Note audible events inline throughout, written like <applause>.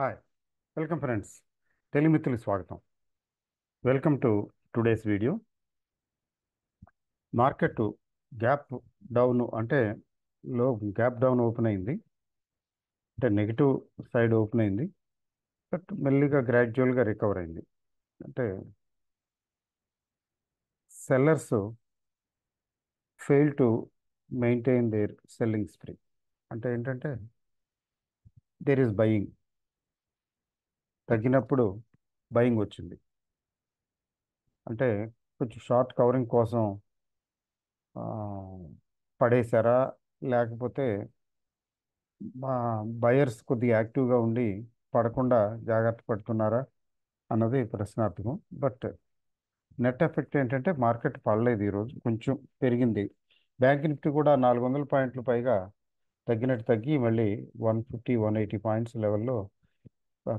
hi welcome friends తెలుమిత్రులు స్వాగతం welcome to today's video market gap down అంటే లో గ్యాప్ డౌన్ ఓపెన్ అయింది అంటే నెగిటివ్ సైడ్ ఓపెన్ అయింది బట్ మెల్లిగా గ్రాడ్యువల్గా రికవర్ అయింది అంటే sellers fail to maintain their selling spree అంటే ఏంటంటే దేర్ ఈస్ బయింగ్ తగ్గినప్పుడు బయింగ్ వచ్చింది అంటే కొంచెం షార్ట్ కవరింగ్ కోసం పడేశారా లేకపోతే మా బయర్స్ కొద్దిగా యాక్టివ్గా ఉండి పడకుండా జాగ్రత్త పడుతున్నారా అన్నది ప్రశ్నార్థకం బట్ నెట్ ఎఫెక్ట్ ఏంటంటే మార్కెట్ పడలేదు ఈరోజు కొంచెం పెరిగింది బ్యాంక్ నిఫ్టీ కూడా నాలుగు వందల పాయింట్లు పైగా తగ్గినట్టు తగ్గి మళ్ళీ one fifty one eighty points లెవెల్లో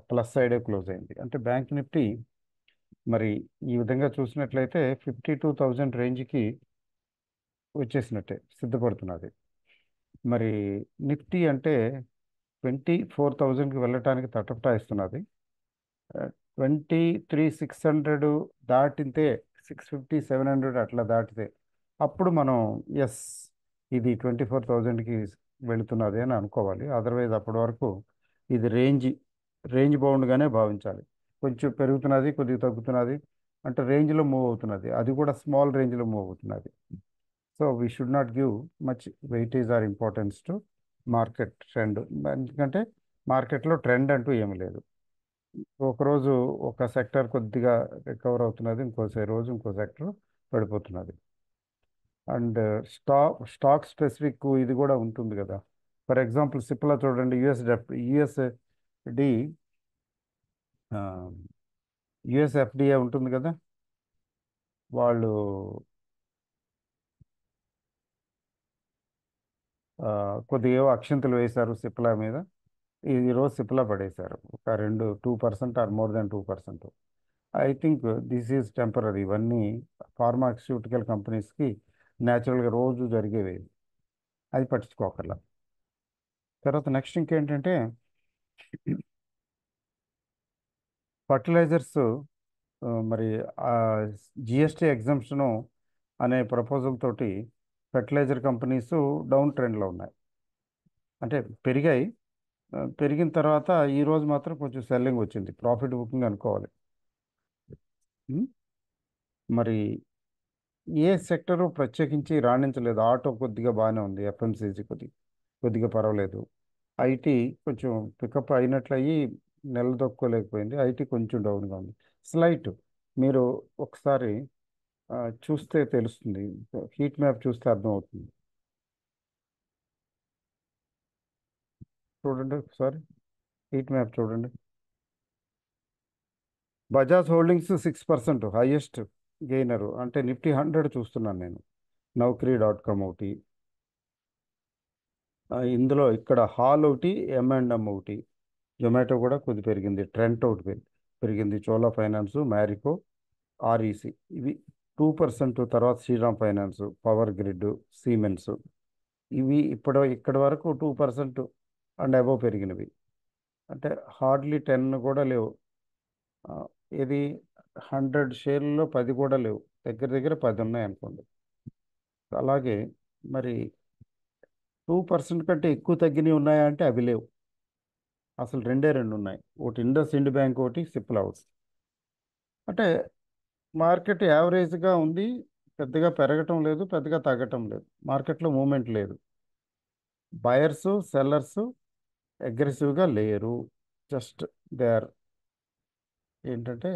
ప్లస్ సైడే క్లోజ్ అయింది అంటే బ్యాంక్ నిఫ్టీ మరి ఈ విధంగా చూసినట్లయితే ఫిఫ్టీ టూ థౌజండ్ రేంజ్కి వచ్చేసినట్టే సిద్ధపడుతున్నది మరి నిఫ్టీ అంటే ట్వంటీ ఫోర్ థౌజండ్కి వెళ్ళటానికి తటపటాయిస్తున్నది ట్వంటీ త్రీ సిక్స్ హండ్రెడ్ దాటితే సిక్స్ ఫిఫ్టీ సెవెన్ హండ్రెడ్ అట్లా దాటితే అప్పుడు మనం ఎస్ ఇది ట్వంటీ ఫోర్ థౌజండ్కి వెళుతున్నది అని అనుకోవాలి అదర్వైజ్ అప్పటి వరకు ఇది రేంజ్ రేంజ్ బౌండ్గానే భావించాలి కొంచెం పెరుగుతున్నది కొద్దిగా తగ్గుతున్నది అంటే రేంజ్లో మూవ్ అవుతున్నది అది కూడా స్మాల్ రేంజ్లో మూవ్ అవుతున్నది so we should not give much weightage or importance to market trend ఎందుకంటే మార్కెట్లో ట్రెండ్ అంటూ ఏమి లేదు ఒకరోజు ఒక సెక్టర్ కొద్దిగా రికవర్ అవుతున్నది ఇంకో రోజు ఇంకో సెక్టర్ పడిపోతున్నది అండ్ స్టాక్ స్టాక్ స్పెసిఫిక్ ఇది కూడా ఉంటుంది కదా ఫర్ ఎగ్జాంపుల్ సిప్లా చూడండి యుఎస్ డెప్ యుఎస్ డి యుఎస్ఎఫ్డిఏ ఉంటుంది కదా వాళ్ళు కొద్దిగా అక్షింతలు వేశారు సిప్లా మీద ఈరోజు సిప్లా పడేశారు ఒక రెండు two percent or more than two percent I think this is temporary ఇవన్నీ ఫార్మాస్యూటికల్ కంపెనీస్కి న్యాచురల్గా రోజు జరిగేవి అది పట్టించుకోకర్లా తర్వాత నెక్స్ట్ ఇంకేంటంటే ఫర్టిలైజర్స్ మరి జిఎస్టీ ఎగ్జామ్షను అనే ప్రపోజల్ తోటి ఫర్టిలైజర్ కంపెనీస్ డౌన్ ట్రెండ్లో ఉన్నాయి అంటే పెరిగాయి పెరిగిన తర్వాత ఈరోజు మాత్రం కొంచెం సెల్లింగ్ వచ్చింది ప్రాఫిట్ బుకింగ్ అనుకోవాలి మరి ఏ సెక్టరు ప్రత్యేకించి రాణించలేదు ఆటో కొద్దిగా బాగానే ఉంది ఎఫ్ఎంసీజీ కొద్దిగా కొద్దిగా పర్వాలేదు ఐటీ కొంచెం పికప్ అయినట్లు అయ్యి నిలదొక్కోలేకపోయింది ఐటీ కొంచెం డౌన్గా ఉంది స్లైట్ మీరు ఒకసారి చూస్తే తెలుస్తుంది హీట్ మ్యాప్ చూస్తే అర్థమవుతుంది చూడండి ఒకసారి హీట్ మ్యాప్ చూడండి Bajaj holdings six percent highest gainer అంటే నిఫ్టీ హండ్రెడ్ చూస్తున్నాను నేను నౌక్రీ డాట్ కామ్ ఒకటి ఇందులో ఇక్కడ హాల్ ఒకటి ఎంఎండ్ఎం M&M ఒకటి జొమాటో కూడా కొద్ది పెరిగింది ట్రెంట్ ఒకటి పెరిగింది చోలా ఫైనాన్స్ మ్యారికో ఆర్ఈసి ఇవి టూ పర్సెంట్ తర్వాత Shriram finance power grid cements ఇవి ఇప్పుడు ఇక్కడి వరకు టూ పర్సెంట్ అండ్ అబవ్ పెరిగినవి అంటే హార్డ్లీ టెన్ కూడా లేవు ఇది హండ్రెడ్ షేర్లలో పది కూడా లేవు దగ్గర దగ్గర పది ఉన్నాయి అనుకోండి అలాగే మరి టూ పర్సెంట్ కంటే ఎక్కువ తగ్గినవి ఉన్నాయా అంటే అవి లేవు అసలు రెండే రెండు ఉన్నాయి ఒకటి ఇండస్ ఇండ్ బ్యాంక్ ఒకటి సిప్పుల్ హౌస్ అంటే మార్కెట్ యావరేజ్గా ఉంది పెద్దగా పెరగటం లేదు పెద్దగా తగ్గటం లేదు మార్కెట్లో మూమెంట్ లేదు బయర్స్ సెల్లర్స్ అగ్రెసివ్గా లేరు జస్ట్ దే ఆర్ ఏంటంటే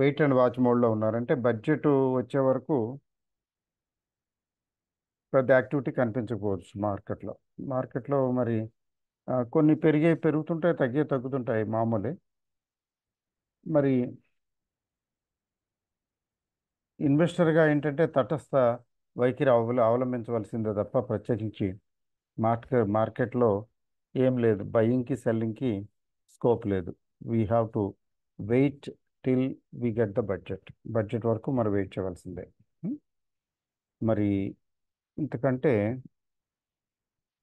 వెయిట్ అండ్ వాచ్ మోడ్లో ఉన్నారంటే బడ్జెట్ వచ్చే వరకు పెద్ద యాక్టివిటీ కనిపించకపోవచ్చు మార్కెట్లో మార్కెట్లో మరి కొన్ని పెరిగే పెరుగుతుంటాయి తగ్గే తగ్గుతుంటాయి మామూలే మరి ఇన్వెస్టర్గా ఏంటంటే తటస్థ వైఖరి అవల అవలంబించవలసిందే తప్ప ప్రత్యేకించి మార్కెట్ మార్కెట్లో ఏం లేదు బయింగ్కి సెల్లింగ్కి స్కోప్ లేదు we have to wait till we get the budget budget వరకు మరి వెయిట్ చేయవలసిందే మరి ఇంతకంటే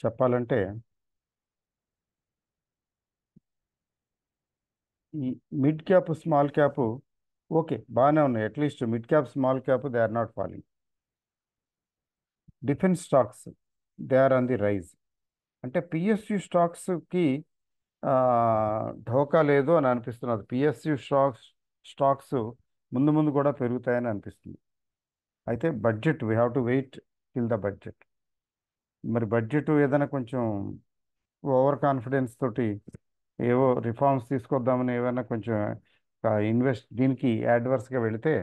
చెప్పాలంటే ఈ mid cap small cap okay బాగానే ఉన్నాయి at least mid cap small cap they are not falling defence stocks they are on the rise అంటే పిఎస్యు స్టాక్స్కి ఢోకా లేదు అని అనిపిస్తున్నది పిఎస్యు స్టాక్స్ స్టాక్స్ ముందు ముందు కూడా పెరుగుతాయని అనిపిస్తుంది అయితే budget we have to wait till the budget మరి బడ్జెట్ ఏదైనా కొంచెం ఓవర్ కాన్ఫిడెన్స్ తోటి ఏవో రిఫార్మ్స్ తీసుకొద్దామని ఏమైనా కొంచెం ఇన్వెస్ట్ దీనికి యాడ్వర్స్గా వెళితే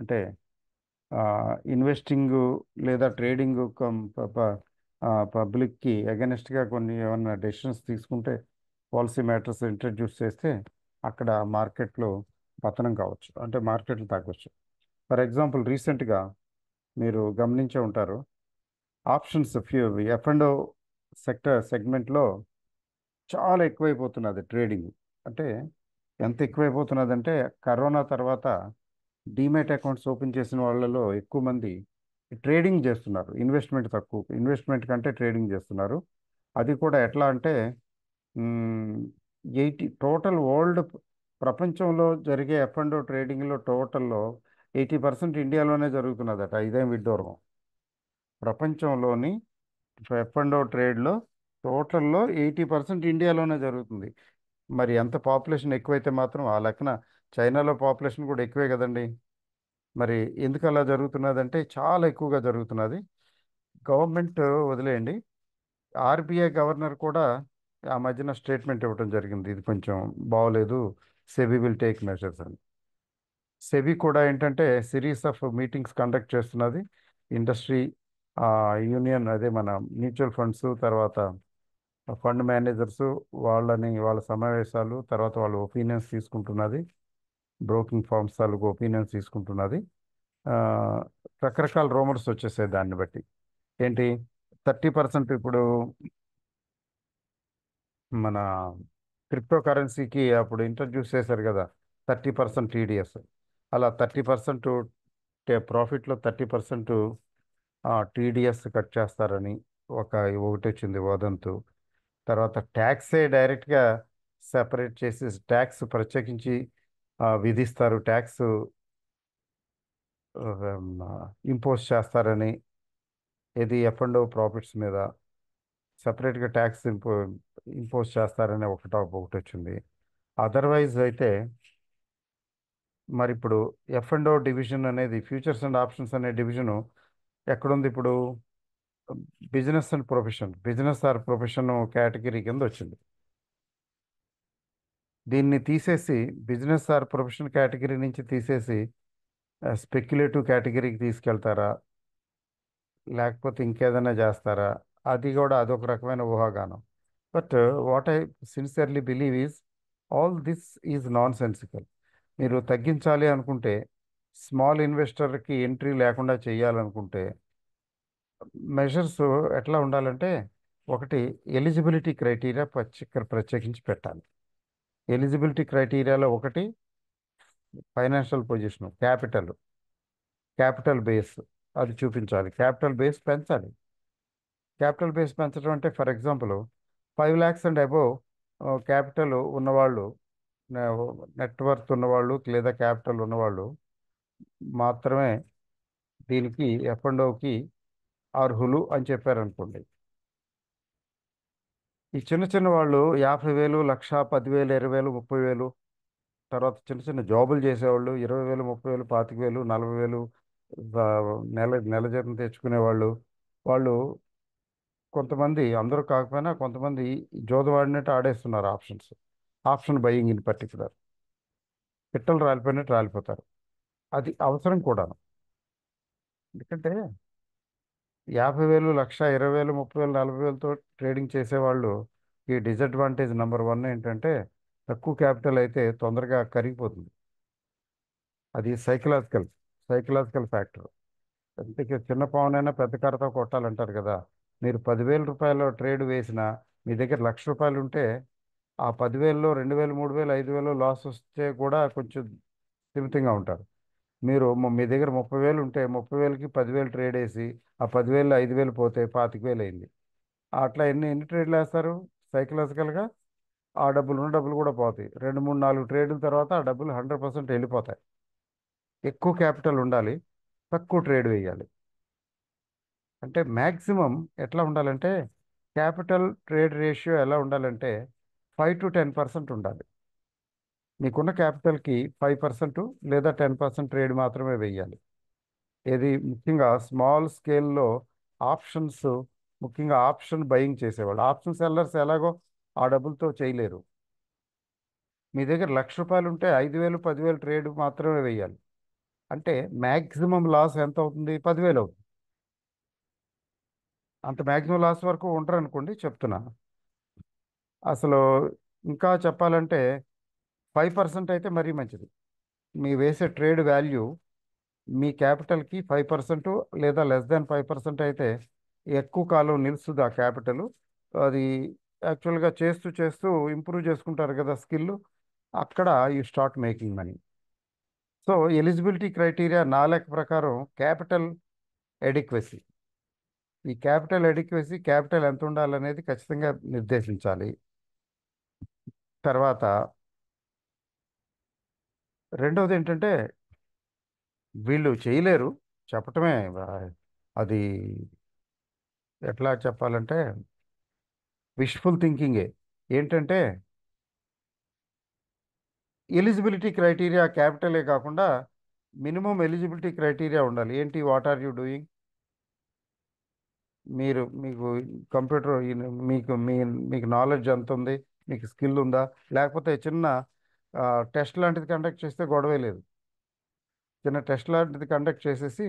అంటే ఇన్వెస్టింగ్ లేదా ట్రేడింగ్ పబ్లిక్కి అగెనెస్ట్గా కొన్ని ఏమైనా డెసిషన్స్ తీసుకుంటే పాలసీ మ్యాటర్స్ ఇంట్రడ్యూస్ చేస్తే అక్కడ మార్కెట్లో పతనం కావచ్చు అంటే మార్కెట్లు తగ్గవచ్చు ఫర్ ఎగ్జాంపుల్ రీసెంట్గా మీరు గమనించే ఉంటారు options few F and sector సెగ్మెంట్లో చాలా ఎక్కువైపోతున్నది ట్రేడింగ్ అంటే ఎంత ఎక్కువైపోతున్నది అంటే కరోనా తర్వాత డీమెట్ అకౌంట్స్ ఓపెన్ చేసిన వాళ్ళలో ఎక్కువ మంది ట్రేడింగ్ చేస్తున్నారు ఇన్వెస్ట్మెంట్ తక్కువ ఇన్వెస్ట్మెంట్ కంటే ట్రేడింగ్ చేస్తున్నారు అది కూడా ఎట్లా అంటే ఎయిటీ టోటల్ వరల్డ్ ప్రపంచంలో జరిగే ఎఫ్ అండ్ ట్రేడింగ్లో టోటల్లో ఎయిటీ పర్సెంట్ ఇండియాలోనే జరుగుతున్నదట ఇదేం విడ్డూరం ప్రపంచంలోని ఎఫ్ అండ్ ఓ ట్రేడ్లో టోటల్లో ఎయిటీ పర్సెంట్ ఇండియాలోనే జరుగుతుంది మరి ఎంత పాపులేషన్ ఎక్కువైతే మాత్రం ఆ లెక్కన చైనాలో పాపులేషన్ కూడా ఎక్కువే కదండి మరి ఎందుకు అలా అంటే చాలా ఎక్కువగా జరుగుతున్నది గవర్నమెంట్ వదిలేయండి ఆర్బీఐ గవర్నర్ కూడా ఆ మధ్యన స్టేట్మెంట్ ఇవ్వడం జరిగింది ఇది కొంచెం బాగోలేదు సెబీ విల్ టేక్ మెషర్స్ అని సెబీ కూడా ఏంటంటే సిరీస్ ఆఫ్ మీటింగ్స్ కండక్ట్ చేస్తున్నది ఇండస్ట్రీ యూనియన్ అదే మన మ్యూచువల్ ఫండ్స్ తర్వాత ఫండ్ మేనేజర్స్ వాళ్ళని వాళ్ళ సమావేశాలు తర్వాత వాళ్ళ ఒపీనియన్స్ తీసుకుంటున్నది బ్రోకింగ్ ఫార్మ్స్ తాలూకు ఒపీనియన్స్ తీసుకుంటున్నది రకరకాల రూమర్స్ వచ్చేసాయి దాన్ని బట్టి ఏంటి థర్టీ పర్సెంట్ ఇప్పుడు మన క్రిప్టో కరెన్సీకి అప్పుడు ఇంట్రడ్యూస్ చేశారు కదా థర్టీ పర్సెంట్ టీడీఎస్ అలా థర్టీ పర్సెంట్ ప్రాఫిట్లో థర్టీ పర్సెంట్ టీడీఎస్ కట్ చేస్తారని ఒక ఒకటి వచ్చింది వదంతు తర్వాత ట్యాక్సే డైరెక్ట్గా సెపరేట్ చేసి ట్యాక్స్ ప్రత్యేకించి విధిస్తారు ట్యాక్స్ ఇంపోజ్ చేస్తారని ఇది ఎఫ్ అండ్ ప్రాఫిట్స్ మీద సపరేట్గా ట్యాక్స్ ఇంపో ఇంపోజ్ చేస్తారని టాప్ ఒకటి వచ్చింది అదర్వైజ్ అయితే మరి ఇప్పుడు ఎఫ్ అండ్ ఓ డివిజన్ అనేది ఫ్యూచర్స్ అండ్ ఆప్షన్స్ అనే డివిజను ఎక్కడుంది ఇప్పుడు business and profession business or profession category కింద వచ్చింది దీన్ని తీసేసి బిజినెస్ ఆర్ ప్రొఫెషన్ కేటగిరీ నుంచి తీసేసి స్పెక్యులేటివ్ కేటగిరీకి తీసుకెళ్తారా లేకపోతే ఇంకేదైనా చేస్తారా అది కూడా అదొక రకమైన ఊహాగానం but what I sincerely believe is all this is nonsensical మీరు తగ్గించాలి అనుకుంటే స్మాల్ ఇన్వెస్టర్కి ఎంట్రీ లేకుండా చేయాలనుకుంటే మెషర్స్ ఎట్లా ఉండాలంటే ఒకటి ఎలిజిబిలిటీ క్రైటీరియా ప్రత్యేక ప్రత్యేకించి పెట్టాలి ఎలిజిబిలిటీ క్రైటీరియాలో ఒకటి financial position capital capital base అది చూపించాలి క్యాపిటల్ బేస్ పెంచాలి క్యాపిటల్ బేస్ పెంచడం అంటే for example five lakhs and above capital ఉన్నవాళ్ళు నెట్వర్త్ ఉన్నవాళ్ళు లేదా క్యాపిటల్ ఉన్నవాళ్ళు మాత్రమే దీనికి ఎఫ్ అర్హులు అని చెప్పారనుకోండి ఈ చిన్న చిన్న వాళ్ళు యాభై వేలు లక్ష పదివేలు ఇరవై వేలు ముప్పై వేలు తర్వాత చిన్న చిన్న జాబులు చేసేవాళ్ళు ఇరవై వేలు ముప్పై వేలు పాతిక వేలు నలభై వేలు నెల నెల జీతం తెచ్చుకునేవాళ్ళు వాళ్ళు కొంతమంది అందరూ కాకపోయినా కొంతమంది జోదవాడినట్టు ఆడేస్తున్నారు options option buying in particular పిట్టలు రాలిపోయినట్టు రాలిపోతారు అది అవసరం కూడాను ఎందుకంటే యాభై వేలు లక్ష ఇరవై వేలు ముప్పై వేలు నలభై వేలతో ట్రేడింగ్ చేసేవాళ్ళు ఈ డిసడ్వాంటేజ్ నెంబర్ వన్ ఏంటంటే తక్కువ క్యాపిటల్ అయితే తొందరగా కరిగిపోతుంది అది సైకలాజికల్ సైకలాజికల్ ఫ్యాక్టర్ అందుకే చిన్న పవనైనా పెద్ద కారతో కొట్టాలంటారు కదా మీరు పదివేల రూపాయల ట్రేడ్ వేసినా మీ దగ్గర లక్ష రూపాయలు ఉంటే ఆ పదివేల్లో రెండు వేలు మూడు వేలు ఐదు వేలు లాస్ వస్తే కూడా కొంచెం సిమితంగా ఉంటారు మీరు మీ దగ్గర ముప్పై వేలు ఉంటే ముప్పై వేలకి పదివేలు ట్రేడ్ వేసి ఆ పదివేలు ఐదు వేలు పోతే పాతిక వేలు అయింది అట్లా ఎన్ని ఎన్ని ట్రేడ్లు వేస్తారు సైకలాజికల్గా ఆ డబ్బులు ఉన్న డబ్బులు కూడా పోతాయి రెండు మూడు నాలుగు ట్రేడ్ల తర్వాత ఆ డబ్బులు హండ్రెడ్ పర్సెంట్ వెళ్ళిపోతాయి ఎక్కువ క్యాపిటల్ ఉండాలి తక్కువ ట్రేడ్ వేయాలి అంటే మ్యాక్సిమం ఎట్లా ఉండాలంటే క్యాపిటల్ ట్రేడ్ రేషియో ఎలా ఉండాలంటే ఫైవ్ టు టెన్ పర్సెంట్ ఉండాలి నీకున్న క్యాపిటల్కి ఫైవ్ పర్సెంట్ లేదా టెన్ పర్సెంట్ ట్రేడ్ మాత్రమే వేయాలి ఏది ముఖ్యంగా స్మాల్ స్కేల్లో ఆప్షన్స్ ముఖ్యంగా ఆప్షన్ బయింగ్ చేసేవాళ్ళు ఆప్షన్ సెల్లర్స్ ఎలాగో ఆ డబ్బులతో చేయలేరు మీ దగ్గర లక్ష రూపాయలు ఉంటే ఐదు వేలు పదివేలు ట్రేడ్ మాత్రమే వేయాలి అంటే మ్యాక్సిమం లాస్ ఎంత అవుతుంది పదివేలు అవుతుంది అంత మ్యాక్సిమం లాస్ వరకు ఉంటారనుకోండి చెప్తున్నాను అసలు ఇంకా చెప్పాలంటే ఫైవ్ పర్సెంట్ అయితే మరీ మంచిది మీ వేసే ట్రేడ్ వాల్యూ మీ క్యాపిటల్కి ఫైవ్ పర్సెంట్ లేదా లెస్ దాన్ ఫైవ్ పర్సెంట్ అయితే ఎక్కువ కాలం నిలుస్తుంది ఆ క్యాపిటల్ అది యాక్చువల్గా చేస్తూ చేస్తూ ఇంప్రూవ్ చేసుకుంటారు కదా స్కిల్ అక్కడ you start making money so eligibility criteria లెక్క ప్రకారం క్యాపిటల్ ఎడిక్వసీ ఈ క్యాపిటల్ ఎడిక్వసీ క్యాపిటల్ ఎంత ఉండాలనేది ఖచ్చితంగా నిర్దేశించాలి తర్వాత రెండవది ఏంటంటే వీళ్ళు చేయలేరు చెప్పటమే అది ఎట్లా చెప్పాలంటే విష్ఫుల్ థింకింగే ఏంటంటే ఎలిజిబిలిటీ క్రైటీరియా క్యాపిటలే కాకుండా మినిమం ఎలిజిబిలిటీ క్రైటీరియా ఉండాలి ఏంటి వాట్ ఆర్ యూ డూయింగ్ మీరు మీకు కంప్యూటర్ మీకు మీ మీకు నాలెడ్జ్ ఎంత ఉంది నీకు స్కిల్ ఉందా లేకపోతే చిన్న టెస్ట్ లాంటిది కండక్ట్ చేస్తే గొడవే లేదు చిన్న టెస్ట్ లాంటిది కండక్ట్ చేసేసి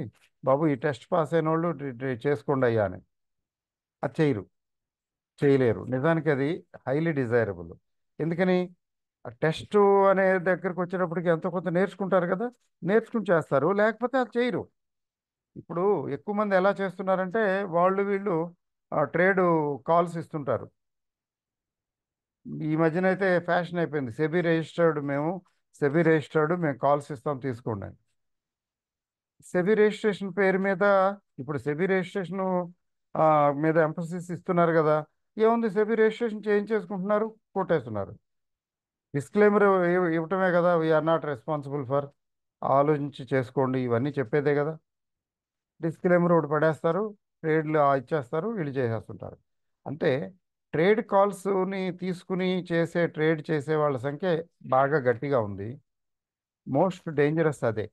బాబు ఈ టెస్ట్ పాస్ అయిన వాళ్ళు చేసుకోండి అయ్యా అని అది చేయరు చేయలేరు నిజానికి అది హైలీ డిజైరబుల్ ఎందుకని టెస్ట్ అనే దగ్గరకు వచ్చేటప్పటికి ఎంతో కొంత నేర్చుకుంటారు కదా నేర్చుకుని చేస్తారు లేకపోతే అది చేయరు ఇప్పుడు ఎక్కువ మంది ఎలా చేస్తున్నారంటే వాళ్ళు వీళ్ళు ట్రేడ్ కాల్స్ ఇస్తుంటారు ఈ మధ్యన అయితే ఫ్యాషన్ అయిపోయింది సెబీ రిజిస్టర్డ్ మేము సెబీ రిజిస్టర్డ్ మేము కాల్స్ ఇస్తాం తీసుకోండి సెబీ రిజిస్ట్రేషన్ పేరు మీద ఇప్పుడు సెబీ రిజిస్ట్రేషన్ మీద ఎంఫోసిస్ ఇస్తున్నారు కదా ఏముంది సెబీ రిజిస్ట్రేషన్ చేంజ్ చేసుకుంటున్నారు కొట్టేస్తున్నారు డిస్క్లైమర్ ఇవ్వటమే కదా వీఆర్ నాట్ రెస్పాన్సిబుల్ ఫర్ ఆలోచించి చేసుకోండి ఇవన్నీ చెప్పేదే కదా డిస్క్లైమర్ ఒకటి పడేస్తారు ట్రేడ్లు ఇచ్చేస్తారు వీళ్ళు చేసేస్తుంటారు అంటే ట్రేడ్ కాల్స్ని తీసుకుని చేసే ట్రేడ్ చేసే వాళ్ళ సంఖ్య బాగా గట్టిగా ఉంది మోస్ట్ డేంజరస్ అదే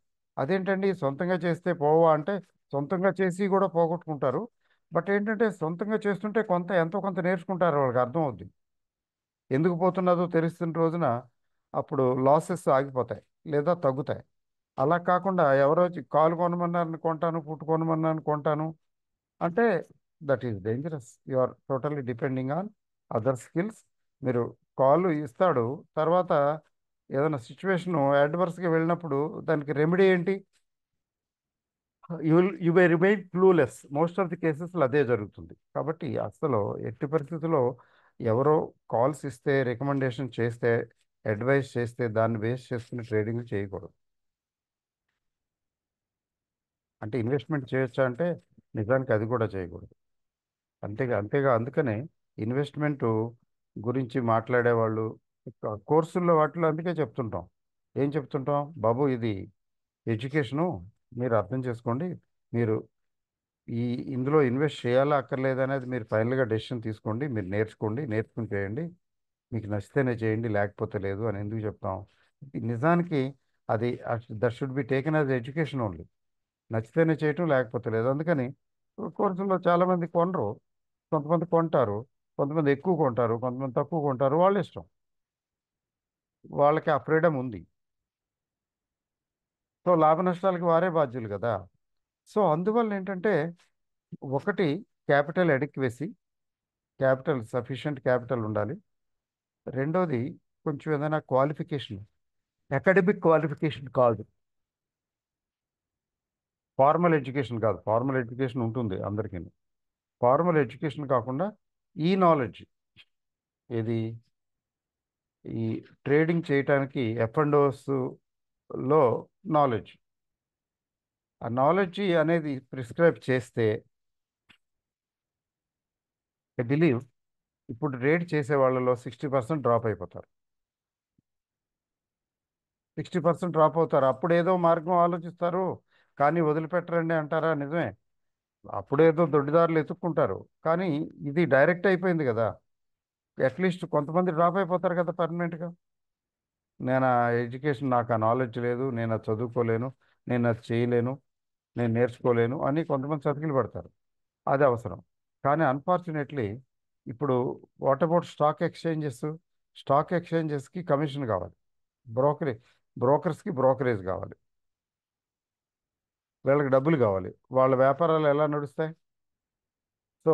అదేంటండి సొంతంగా చేస్తే పోవా అంటే సొంతంగా చేసి కూడా పోగొట్టుకుంటారు బట్ ఏంటంటే సొంతంగా చేస్తుంటే కొంత ఎంతో కొంత నేర్చుకుంటారు వాళ్ళకి అర్థం అవుద్ది ఎందుకు పోతున్నదో తెలుస్తున్న రోజున అప్పుడు లాసెస్ ఆగిపోతాయి లేదా తగ్గుతాయి అలా కాకుండా ఎవరో కాలు కొనమన్నారని కొంటాను పుట్టు కొంటాను అంటే that is dangerous you are totally depending on other skills మీరు కాల్ ఇస్తాడు తర్వాత ఏదైనా సిచ్యువేషన్ అడ్వర్స్గా వెళ్ళినప్పుడు దానికి రెమెడీ ఏంటి you you may remain clueless most of the కేసెస్లో అదే జరుగుతుంది కాబట్టి అసలు ఎట్టి పరిస్థితుల్లో ఎవరో కాల్స్ ఇస్తే రికమెండేషన్ చేస్తే అడ్వైస్ చేస్తే దాన్ని బేస్ చేసుకుని ట్రేడింగ్ చేయకూడదు అంటే ఇన్వెస్ట్మెంట్ చేయొచ్చా అంటే నిజానికి అది కూడా చేయకూడదు అంతేగా అంతేగా అందుకనే ఇన్వెస్ట్మెంట్ గురించి మాట్లాడేవాళ్ళు కోర్సుల్లో వాటిలో అందుకే చెప్తుంటాం ఏం చెప్తుంటాం బాబు ఇది ఎడ్యుకేషను మీరు అర్థం చేసుకోండి మీరు ఈ ఇందులో ఇన్వెస్ట్ చేయాలా అక్కర్లేదు అనేది మీరు ఫైనల్గా డెసిషన్ తీసుకోండి మీరు నేర్చుకోండి నేర్చుకుని చేయండి మీకు నచ్చితేనే చేయండి లేకపోతే లేదు అని ఎందుకు చెప్తాం నిజానికి అది that should be taken as education only నచ్చితేనే చేయటం లేకపోతే లేదు అందుకని కోర్సుల్లో చాలామంది కొనరు కొంతమంది కొంటారు కొంతమంది ఎక్కువ కొంటారు కొంతమంది తక్కువ కొంటారు వాళ్ళ ఇష్టం వాళ్ళకి ఆ ఫ్రీడమ్ ఉంది సో లాభ నష్టాలకి వారే బాధ్యులు కదా సో అందువల్ల ఏంటంటే ఒకటి capital adequacy capital sufficient capital ఉండాలి రెండోది కొంచెం ఏదైనా క్వాలిఫికేషన్ అకాడమిక్ క్వాలిఫికేషన్ కాదు ఫార్మల్ ఎడ్యుకేషన్ కాదు ఫార్మల్ ఎడ్యుకేషన్ ఉంటుంది అందరికీ ఫార్మల్ ఎడ్యుకేషన్ కాకుండా ఈ నాలెడ్జ్ ఇది ఈ ట్రేడింగ్ చేయటానికి ఎఫ్ అండ్ ఓస్లో నాలెడ్జ్ ఆ నాలెడ్జ్ అనేది ప్రిస్క్రైబ్ చేస్తే ఐ బిలీవ్ ఇప్పుడు రేట్ చేసే వాళ్ళలో సిక్స్టీ పర్సెంట్ డ్రాప్ అయిపోతారు సిక్స్టీ పర్సెంట్ డ్రాప్ అవుతారు అప్పుడు ఏదో మార్గం ఆలోచిస్తారు కానీ వదిలిపెట్టరండి అంటారా నిజమే అప్పుడేదో దొడ్డిదారులు ఎత్తుక్కుంటారు కానీ ఇది డైరెక్ట్ అయిపోయింది కదా అట్లీస్ట్ కొంతమంది డ్రాప్ అయిపోతారు కదా పర్మనెంట్గా నేను ఆ ఎడ్యుకేషన్ నాకు ఆ నాలెడ్జ్ లేదు నేను అది చదువుకోలేను నేను అది చేయలేను నేను నేర్చుకోలేను అని కొంతమంది చతికిలు పడతారు అది అవసరం కానీ అన్ఫార్చునేట్లీ ఇప్పుడు what about stock exchanges stock ఎక్స్చేంజెస్కి కమిషన్ కావాలి బ్రోకరే బ్రోకర్స్కి బ్రోకరేజ్ కావాలి వీళ్ళకి డబ్బులు కావాలి వాళ్ళ వ్యాపారాలు ఎలా నడుస్తాయి సో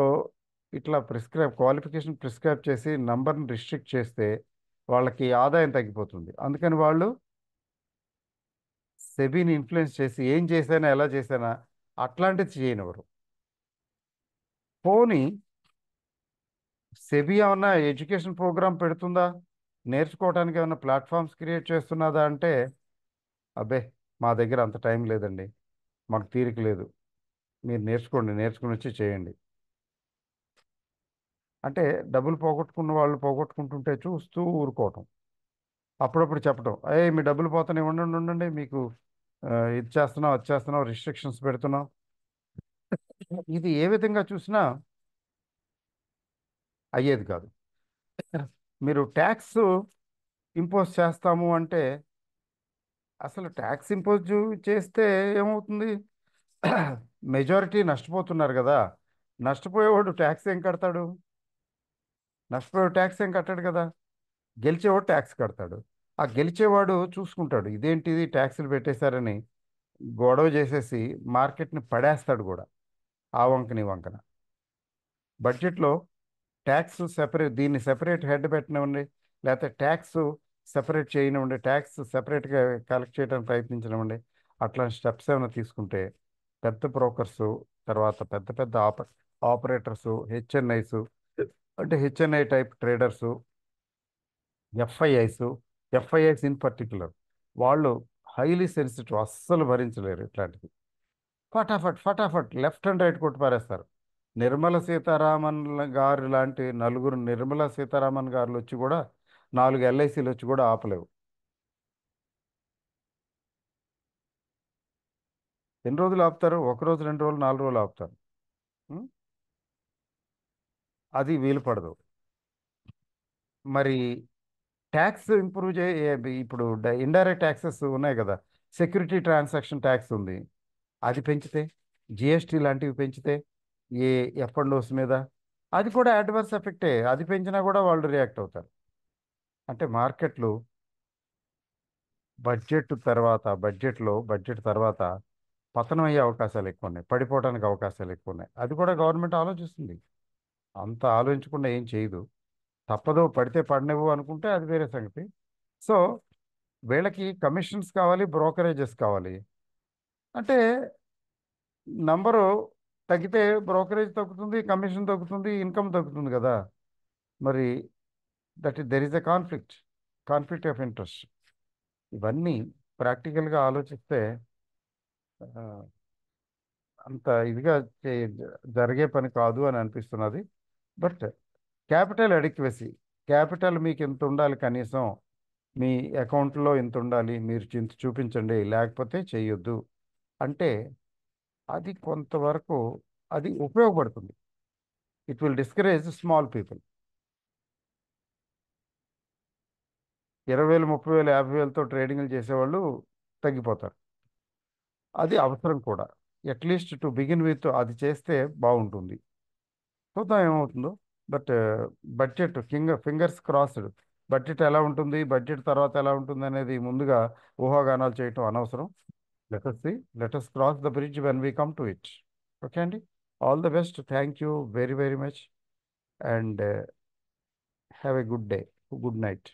ఇట్లా ప్రిస్క్రైబ్ క్వాలిఫికేషన్ ప్రిస్క్రైబ్ చేసి నంబర్ని రిస్ట్రిక్ట్ చేస్తే వాళ్ళకి ఆదాయం తగ్గిపోతుంది అందుకని వాళ్ళు సెబీని ఇన్ఫ్లుయెన్స్ చేసి ఏం చేసినా ఎలా చేసినా అట్లాంటిది చేయనివ్వరు పోనీ సెబీ ఏమన్నా ఎడ్యుకేషన్ ప్రోగ్రామ్ పెడుతుందా నేర్చుకోవడానికి ఏమైనా ప్లాట్ఫామ్స్ క్రియేట్ చేస్తున్నదా అంటే అబ్బే మా దగ్గర అంత టైం లేదండి మాకు తీరిక లేదు మీరు నేర్చుకోండి నేర్చుకుని వచ్చి చేయండి అంటే డబ్బులు పోగొట్టుకున్న వాళ్ళు పోగొట్టుకుంటుంటే చూస్తూ ఊరుకోవటం అప్పుడప్పుడు చెప్పటం అయ్యి మీ డబ్బులు పోతానే ఉండండి ఉండండి మీకు ఇది చేస్తున్నాం అది చేస్తున్నాం రిస్ట్రిక్షన్స్ పెడుతున్నాం ఇది ఏ విధంగా చూసినా అయ్యేది కాదు మీరు ట్యాక్స్ ఇంపోజ్ చేస్తాము అంటే అసలు ట్యాక్స్ ఇంపోజ్ చేస్తే ఏమవుతుంది <clears throat> మెజారిటీ నష్టపోతున్నారు కదా నష్టపోయేవాడు ట్యాక్స్ ఏం కడతాడు నష్టపోయే ట్యాక్స్ ఏం కట్టాడు కదా గెలిచేవాడు ట్యాక్స్ కడతాడు ఆ గెలిచేవాడు చూసుకుంటాడు ఇదేంటిది ట్యాక్స్లు పెట్టేశారని గొడవ చేసేసి మార్కెట్ని పడేస్తాడు కూడా ఆ వంకని వంకన బడ్జెట్లో ట్యాక్స్ సెపరేట్ దీన్ని సెపరేట్ హెడ్ పెట్టినవండి లేకపోతే ట్యాక్స్ సెపరేట్ చేయనివ్వండి ట్యాక్స్ సెపరేట్గా కలెక్ట్ చేయడానికి ప్రయత్నించనివ్వండి అట్లాంటి స్టెప్స్ ఏమైనా తీసుకుంటే పెద్ద బ్రోకర్స్ తర్వాత పెద్ద పెద్ద ఆప ఆపరేటర్స్ హెచ్ఎన్ఐస్ అంటే HNI type traders FIIs FIIs in particular వాళ్ళు హైలీ సెన్సిటివ్ అస్సలు భరించలేరు ఇట్లాంటిది ఫటాఫట్ ఫటాఫట్ లెఫ్ట్ అండ్ రైట్ కొట్టి పారేస్తారు నిర్మల సీతారామన్ గారు లాంటి నలుగురు నిర్మల సీతారామన్ గారులు వచ్చి కూడా నాలుగు ఎల్ఐసీలు వచ్చి కూడా ఆపలేవు ఎన్ని రోజులు ఆపుతారు ఒక రోజు రెండు రోజులు నాలుగు రోజులు ఆపుతారు అది వీలు పడదు మరి ట్యాక్స్ ఇంప్రూవ్ చే ఇప్పుడు ఇండైరెక్ట్ ట్యాక్సెస్ ఉన్నాయి కదా సెక్యూరిటీ ట్రాన్సాక్షన్ ట్యాక్స్ ఉంది అది పెంచితే జిఎస్టీ లాంటివి పెంచితే ఏ ఎఫ్ అండ్ మీద అది కూడా అడ్వర్స్ ఎఫెక్టే అది పెంచినా కూడా వాళ్ళు రియాక్ట్ అవుతారు అంటే మార్కెట్లు బడ్జెట్ తర్వాత బడ్జెట్లో బడ్జెట్ తర్వాత పతనం అయ్యే అవకాశాలు ఎక్కువ ఉన్నాయి పడిపోవడానికి అవకాశాలు ఎక్కువ ఉన్నాయి అది కూడా గవర్నమెంట్ ఆలోచిస్తుంది అంత ఆలోచించకుండా ఏం చేయదు తప్పదు పడితే పడినవు అనుకుంటే అది వేరే సంగతి సో వీళ్ళకి కమిషన్స్ కావాలి బ్రోకరేజెస్ కావాలి అంటే నంబరు తగ్గితే బ్రోకరేజ్ తగ్గుతుంది కమిషన్ తగ్గుతుంది ఇన్కమ్ తగ్గుతుంది కదా మరి that there is a conflict conflict of interest ఇవన్నీ ప్రాక్టికల్గా ఆలోచిస్తే అంత ఇదిగా జరిగే పని కాదు అని అనిపిస్తున్నది బట్ క్యాపిటల్ అడిక్వసి క్యాపిటల్ మీకు ఇంత ఉండాలి కనీసం మీ అకౌంట్లో ఇంత ఉండాలి మీరు చింత చూపించండి లేకపోతే చేయొద్దు అంటే అది కొంతవరకు అది ఉపయోగపడుతుంది it will discourage small people ఇరవై వేలు ముప్పై వేలు యాభై వేలతో ట్రేడింగ్లు చేసేవాళ్ళు తగ్గిపోతారు అది అవసరం కూడా అట్లీస్ట్ టు బిగిన్ విత్ అది చేస్తే బాగుంటుంది చూద్దాం ఏమవుతుందో but budget finger fingers crossed budget ఎలా ఉంటుంది బడ్జెట్ తర్వాత ఎలా ఉంటుంది అనేది ముందుగా ఊహాగానాలు చేయటం అనవసరం let us the let us cross the bridge when we come to it okay అండి all the best thank you very very much and have a good day good night